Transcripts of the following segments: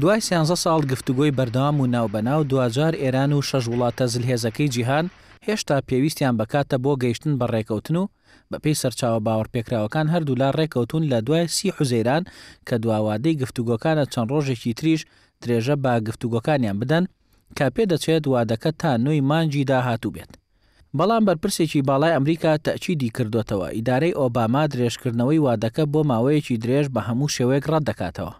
دوای 13 ساڵ گفتوگۆی بەردەوام و ناوبەناو دوجار ئێران و شەژ وڵاتە زلهێزەکەی جیهان هێشتا پێویستیان بکاتە بۆ گەیشتن بە ڕێکەوتن و بەپی سەرچاوە باوەڕپێکراوەکان هەردوو لا ڕێکەوتون لە دوای سی حوزەیران کە دواوادەی گفتوگۆکانە چەند ڕۆژێکی تریش درێژە با گفتوگۆکانیان بدەن کا پێ دەچێت وادەکە تا نوێی مانجی داهاتوو بێت. بەڵام بەرپرسێکی باڵای ئەمریکا تەچیدی کردوتەوە ئیدارەی ئۆباما درێژکردنەوەی وادەکە بۆ ماوەیەکی درێژ بە هەموو شێوەیەک ڕەت دەکاتەوە.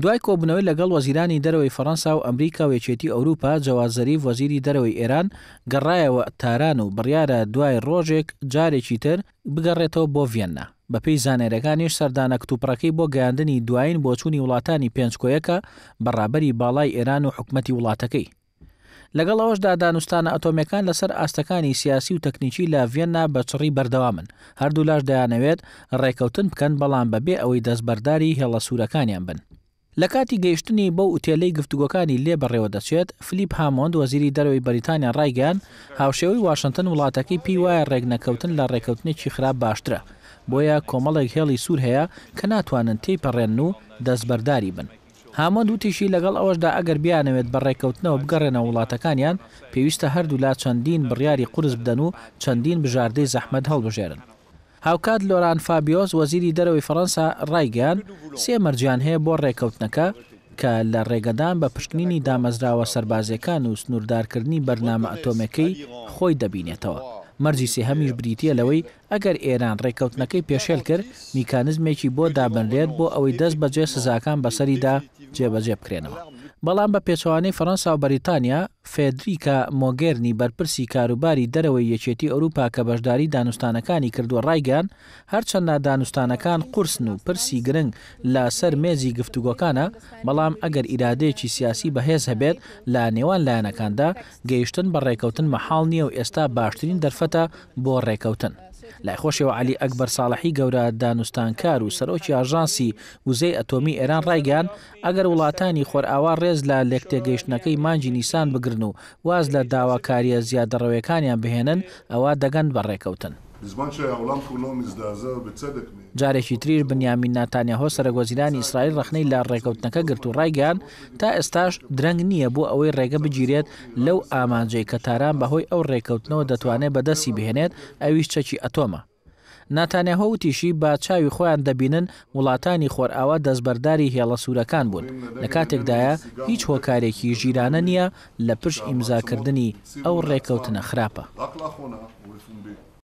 دوای کۆبنەوەی لەگەڵ وەزیرانی دەرەوەی فەەنسا و ئەمریکا وێچێتی ئەوروپا جەوازەری وەزیری دەرەوەی ئێران گەڕایەوە تاران و بڕیارە دوای ڕۆژێک جارێکی تر بگەڕێتەوە بۆ ڤێننا بەپی زانێرەکانیش سەردانە کتوپڕەکەی بۆ گەاندنی دوایین بۆ چووی وڵاتانی پێنجکۆیەکە بەڕابەری باڵای ئێران و حکومەتی وڵاتەکەی لەگەڵ ئەوەشدا دانوستانە ئەتۆمەکان لەسەر ئاستەکانی سیاسی و تەکنیکی لە ڤێننا بەچڕی بەردەوامن هەردوو لاش دەیانەوێت ڕێکەوتن بکەن بەڵام بەبێ ئەوەی دەستبەرداری هێڵە سوورەکانیان بن لە کاتی گەیشتنی بەو ئوتێلەی گفتوگەکانی لێ بەڕێوە دەچێت فلیپ هامۆند وەزیری دەرەوەی بەریتانیا ڕایگەیان هاوشێوەی وااشنگتن وڵاتەکەی پێی وایە ڕێگنەکەوتن لە ڕێکەوتنێکی خراپ باشترە بۆیە کۆمەڵێک هێڵی سوور هەیە کە ناتوانن تێپەڕێن و دەستبەرداری بن. هامەند وتیشی لەگەڵ ئەوەشدا ئەگەر بیانەوێت بەڕێکەوتنەوە بگەڕێنە وڵاتەکانیان پێویستە هەردوو لا چەندین بڕیاری قرس بدەن و چەندین بژاردەی زەحمەد هەڵبژێرن. هاوکات لۆران فابیۆز وەزیری دەرەوەی فەەنسا ڕایگەیان سێ مەرجیان هەیە بۆ ڕێکەوتنەکە کە لە ڕێگەدان بە پشکنینی دامەزراوە سربازەکان و سنووردارکردنی بەرنامە ئەتۆمەکەی خۆی دەبینێتەوە. مەرجیسی هەمیش بریتە لەوەی ئەگەر ئێران ڕێکەوتنەکەی پێشێل کرد میکانزمێکی بۆ دابنرێت بۆ ئەوەی دەست بەجێ سزاکان بەسەریدا جێبەجێ بکرێنەوە. بەڵام بە پێچوانەی فەەنسا و بەریتانیا فێدریکە مۆگەرنی بەرپرسی کاروباری دەرەوەی یەکێتی ئەوروپا کە بەشداری دانوستانەکانی کردووە ڕایگەان هەرچەندنا دانوستانەکان قرسن و پرسی گرنگ لە سەر مێزی گفتوگۆکانە بەڵام ئەگەر ئیرادەیەکی سیاسی بەهێز هەبێت لە نێوان لایەنەکاندا گەیشتن بە ڕێکەوتن مەحاڵ نییە و ئێستا باشترین دەرفەتە بۆ ڕێکەوتن. لای خۆشەوە علی ئەکبەر ساڵحی گەورە دانوستانکار و سەرۆکی ئاژانسی وزەی ئەتۆمی ئێران ڕایگەان ئەگەر وڵاتانی خۆرئاوا ڕێز لە لێکتێگەیشتنەکەی مانجی نیسان بگرن و واز لە داواکاریە زیادەڕەوەیەکانیان بهێنن ئەوە دەگەن بەڕێکەوتن. جارێکی تریر بنیامین ناتانیاهۆ سەرگۆزیرانی ئیسرائیل ڕخنەی لا ڕێکەوتنەکە گرت و ڕایگەان تا ئێستاش درەنگ نییە بۆ ئەوەی ڕێگە بگیرێت لەو ئامانجەی کە تاران بەهۆی ئەو ڕێکەوتنەوە دەتوانێت بەدەستی بهێنێت ئەویش چەکی ئەتۆمە. ناتانیاهۆ وتیشی با چاوی خۆیان دەبینن وڵاتانی خۆرئاوا دەستبەرداری هێڵە سوورەکان بوون لە کاتێکدایە هیچ هۆکارێکی ژیرانە نییە لە پشت ئیمزاکردنی ئەو ڕێکەوتنە خراپە.